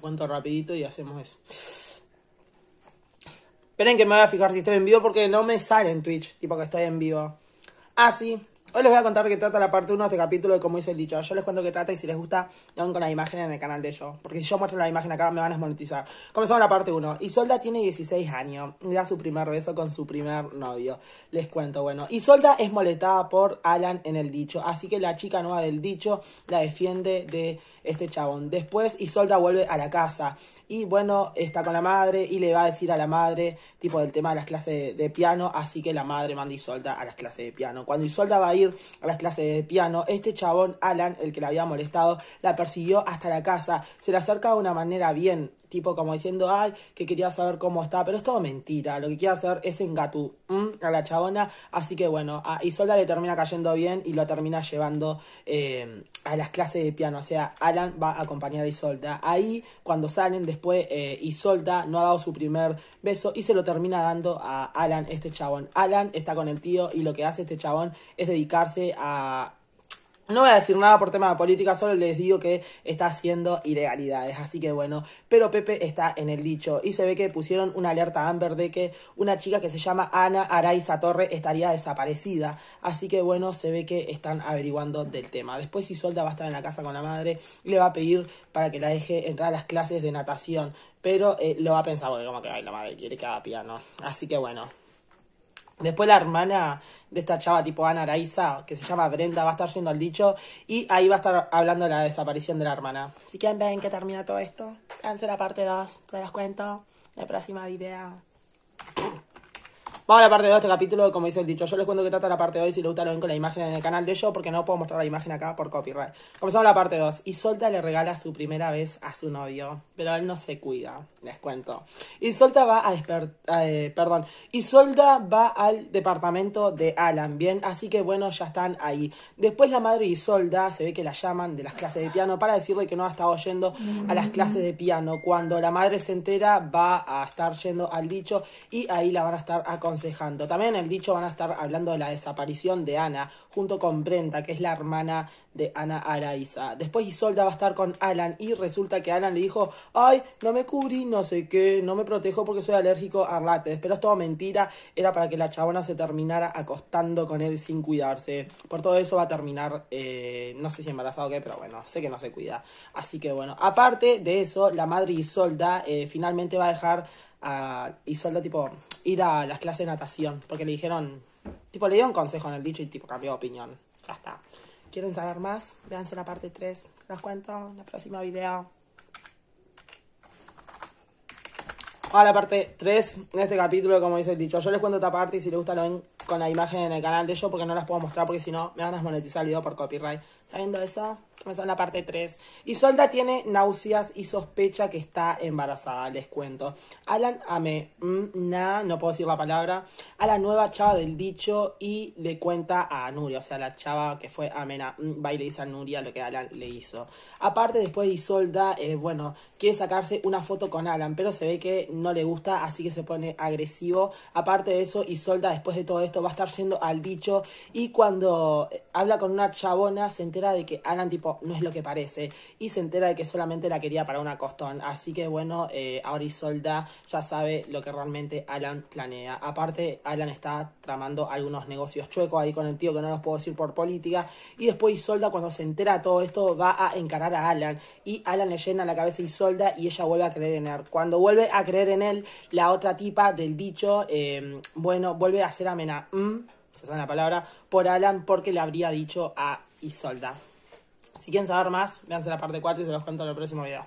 cuento rapidito y hacemos eso. Esperen que me voy a fijar si estoy en vivo porque no me sale en Twitch, tipo que estoy en vivo. así ah, Hoy les voy a contar qué trata la parte 1 de este capítulo de cómo hice el dicho. Yo les cuento qué trata y si les gusta, dan con la imagen en el canal de yo. Porque si yo muestro la imagen acá, me van a monetizar. Comenzamos la parte 1. Isolda tiene 16 años. Da su primer beso con su primer novio. Les cuento, bueno. Isolda es molestada por Alan en el dicho. Así que la chica nueva del dicho la defiende de este chabón. Después Isolda vuelve a la casa. Y bueno, está con la madre y le va a decir a la madre, tipo del tema de las clases de, piano. Así que la madre manda a Isolda a las clases de piano. Cuando Isolda va a a las clases de piano, este chabón, Alan, el que la había molestado, la persiguió hasta la casa, se le acerca de una manera bien tipo como diciendo, ay, que quería saber cómo está, pero es todo mentira, lo que quiere hacer es engatu mm, a la chabona, así que bueno, a Isolda le termina cayendo bien y lo termina llevando eh, a las clases de piano, o sea, Alan va a acompañar a Isolda. Ahí, cuando salen, después eh, Isolda no ha dado su primer beso y se lo termina dando a Alan, este chabón. Alan está con el tío y lo que hace este chabón es dedicarse a no voy a decir nada por tema de política, solo les digo que está haciendo ilegalidades. Así que bueno, pero Pepe está en el dicho. Y se ve que pusieron una alerta Amber de que una chica que se llama Ana Araiza Torre estaría desaparecida. Así que bueno, se ve que están averiguando del tema. Después Isolda va a estar en la casa con la madre, le va a pedir para que la deje entrar a las clases de natación. Pero eh, lo va a pensar, porque como que la madre quiere que haga piano. Así que bueno, Después la hermana de esta chava tipo Ana Araiza, que se llama Brenda, va a estar siendo al dicho y ahí va a estar hablando de la desaparición de la hermana. Si quieren en que termina todo esto, cáncer la parte 2, se los cuento, la próxima video. Vamos a la parte 2 de este capítulo, como dice el dicho. Yo les cuento que trata la parte 2 y si les gusta lo ven con la imagen en el canal de yo, porque no puedo mostrar la imagen acá por copyright. Comenzamos la parte 2. Isolda le regala su primera vez a su novio, pero él no se cuida, les cuento. Isolda va a despertar, eh, perdón, va al departamento de Alan, ¿bien? Así que bueno, ya están ahí. Después la madre y solda se ve que la llaman de las clases de piano para decirle que no ha estado yendo a las clases de piano. Cuando la madre se entera, va a estar yendo al dicho y ahí la van a estar aconsejando aconsejando. También el dicho van a estar hablando de la desaparición de Ana, junto con Brenda, que es la hermana de Ana Araiza. Después Isolda va a estar con Alan y resulta que Alan le dijo, ay, no me cubrí, no sé qué, no me protejo porque soy alérgico a látex, pero es todo mentira, era para que la chabona se terminara acostando con él sin cuidarse. Por todo eso va a terminar, eh, no sé si embarazado o qué, pero bueno, sé que no se cuida. Así que bueno, aparte de eso, la madre Isolda eh, finalmente va a dejar y sueldo tipo, ir a las clases de natación, porque le dijeron, tipo, le dio un consejo en el dicho y, tipo, cambió de opinión. Ya está. ¿Quieren saber más? Véanse la parte 3. los cuento en el próximo video. a ah, la parte 3 de este capítulo, como dice el dicho. Yo les cuento esta parte y si les gusta lo ven con la imagen en el canal de yo porque no las puedo mostrar porque si no me van a desmonetizar el video por copyright. ¿Está viendo eso? Esa es la parte 3. Isolda tiene náuseas y sospecha que está embarazada, les cuento. Alan ame, mm, no puedo decir la palabra, a la nueva chava del dicho y le cuenta a Nuria, o sea, la chava que fue amena, baile mm, va y dice a Nuria lo que Alan le hizo. Aparte, después Isolda, eh, bueno, quiere sacarse una foto con Alan, pero se ve que no le gusta, así que se pone agresivo. Aparte de eso, Isolda, después de todo esto, va a estar yendo al dicho y cuando eh, habla con una chabona, se entera de que Alan, tipo, no es lo que parece y se entera de que solamente la quería para una costón. Así que bueno, eh, ahora Isolda ya sabe lo que realmente Alan planea. Aparte, Alan está tramando algunos negocios chuecos ahí con el tío que no los puedo decir por política. Y después Isolda cuando se entera de todo esto va a encarar a Alan y Alan le llena la cabeza a Isolda y ella vuelve a creer en él. Cuando vuelve a creer en él, la otra tipa del dicho, em, bueno, vuelve a ser amena. Mm, se sabe la palabra, por Alan porque le habría dicho a Isolda. Si quieren saber más, véanse la parte 4 y se los cuento en el próximo video.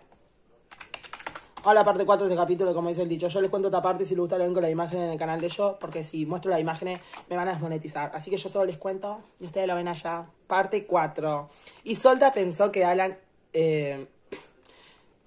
Hola, parte 4 de este capítulo, como dice el dicho. Yo les cuento otra parte si les gusta lo ven con la imagen en el canal de yo, porque si muestro la imagen, me van a desmonetizar. Así que yo solo les cuento y ustedes lo ven allá. Parte 4. Y Solta pensó que Alan eh,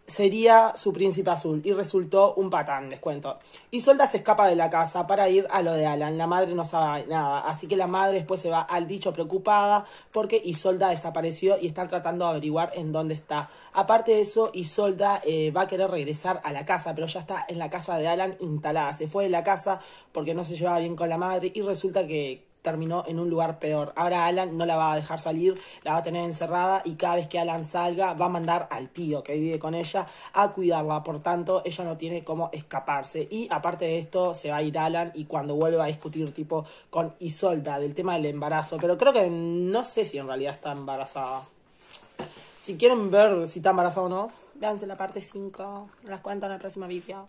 sería su príncipe azul y resultó un patán, descuento. cuento. solda se escapa de la casa para ir a lo de Alan. La madre no sabe nada, así que la madre después se va al dicho preocupada porque Isolda desapareció y están tratando de averiguar en dónde está. Aparte de eso, Isolda eh, va a querer regresar a la casa, pero ya está en la casa de Alan instalada. Se fue de la casa porque no se llevaba bien con la madre y resulta que terminó en un lugar peor. Ahora Alan no la va a dejar salir, la va a tener encerrada y cada vez que Alan salga va a mandar al tío que vive con ella a cuidarla. Por tanto, ella no tiene cómo escaparse. Y aparte de esto, se va a ir Alan y cuando vuelva a discutir tipo con Isolda del tema del embarazo. Pero creo que no sé si en realidad está embarazada. Si quieren ver si está embarazada o no, veanse la parte 5. Las cuento en el próximo vídeo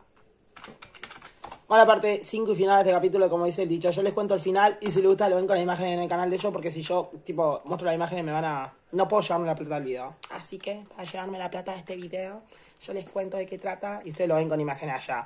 a la parte 5 y final de este capítulo, como dice el dicho. Yo les cuento el final y si les gusta lo ven con la imagen en el canal de ellos, porque si yo, tipo, muestro las imágenes me van a... No puedo llevarme la plata del video. Así que, para llevarme la plata de este video, yo les cuento de qué trata y ustedes lo ven con imágenes allá.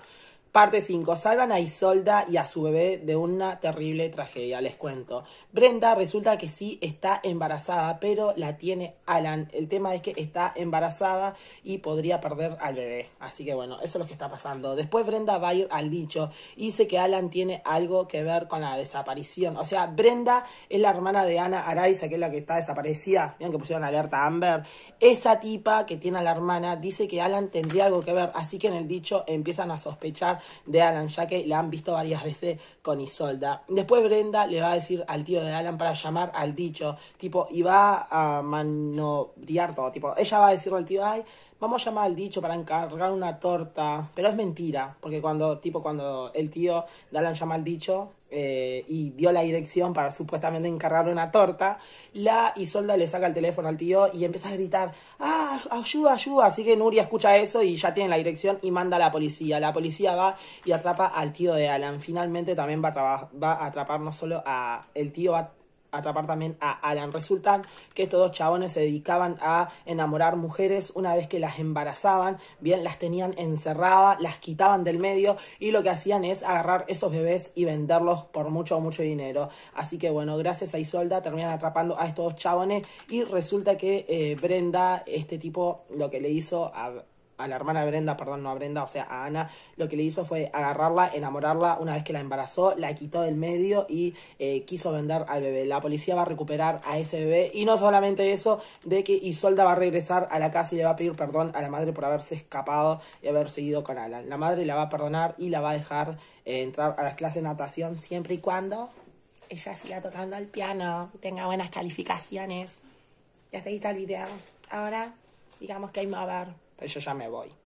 Parte 5. Salvan a Isolda y a su bebé de una terrible tragedia, les cuento. Brenda resulta que sí está embarazada, pero la tiene Alan. El tema es que está embarazada y podría perder al bebé. Así que bueno, eso es lo que está pasando. Después Brenda va a ir al dicho y dice que Alan tiene algo que ver con la desaparición. O sea, Brenda es la hermana de Ana Araiza, que es la que está desaparecida. Miren que pusieron alerta a Amber. Esa tipa que tiene a la hermana dice que Alan tendría algo que ver. Así que en el dicho empiezan a sospechar de Alan, ya que la han visto varias veces con Isolda. Después Brenda le va a decir al tío de Alan para llamar al dicho, tipo, y va a manodiar todo, tipo, ella va a decirle al tío, ay, vamos a llamar al dicho para encargar una torta, pero es mentira, porque cuando, tipo, cuando el tío Alan llama al dicho eh, y dio la dirección para supuestamente encargarle una torta, la Isolda le saca el teléfono al tío y empieza a gritar, ah, ayuda, ayuda, así que Nuria escucha eso y ya tiene la dirección y manda a la policía, la policía va y atrapa al tío de Alan, finalmente también va a, va a atrapar no solo a, el tío va a atrapar también a Alan. resulta que estos dos chabones se dedicaban a enamorar mujeres una vez que las embarazaban, bien, las tenían encerradas, las quitaban del medio y lo que hacían es agarrar esos bebés y venderlos por mucho, mucho dinero. Así que bueno, gracias a Isolda terminan atrapando a estos dos chabones y resulta que eh, Brenda, este tipo, lo que le hizo a a la hermana Brenda, perdón, no a Brenda, o sea, a Ana, lo que le hizo fue agarrarla, enamorarla, una vez que la embarazó, la quitó del medio y eh, quiso vender al bebé. La policía va a recuperar a ese bebé y no solamente eso, de que Isolda va a regresar a la casa y le va a pedir perdón a la madre por haberse escapado y haber seguido con Alan. La madre la va a perdonar y la va a dejar eh, entrar a las clases de natación siempre y cuando ella siga tocando el piano, tenga buenas calificaciones. Ya hasta ahí está el video. Ahora, digamos que hay ver. Pues ya me voy.